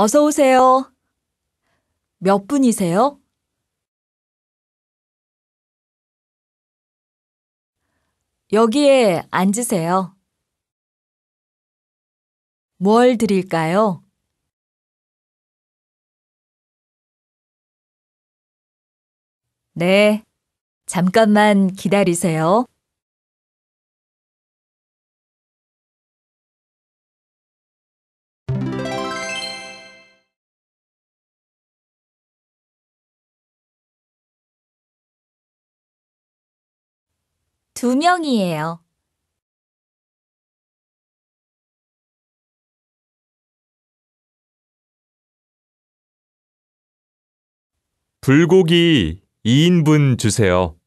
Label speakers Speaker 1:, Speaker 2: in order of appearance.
Speaker 1: 어서 오세요. 몇 분이세요? 여기에 앉으세요. 뭘 드릴까요?
Speaker 2: 네, 잠깐만 기다리세요. 두 명이에요. 불고기 2인분 주세요.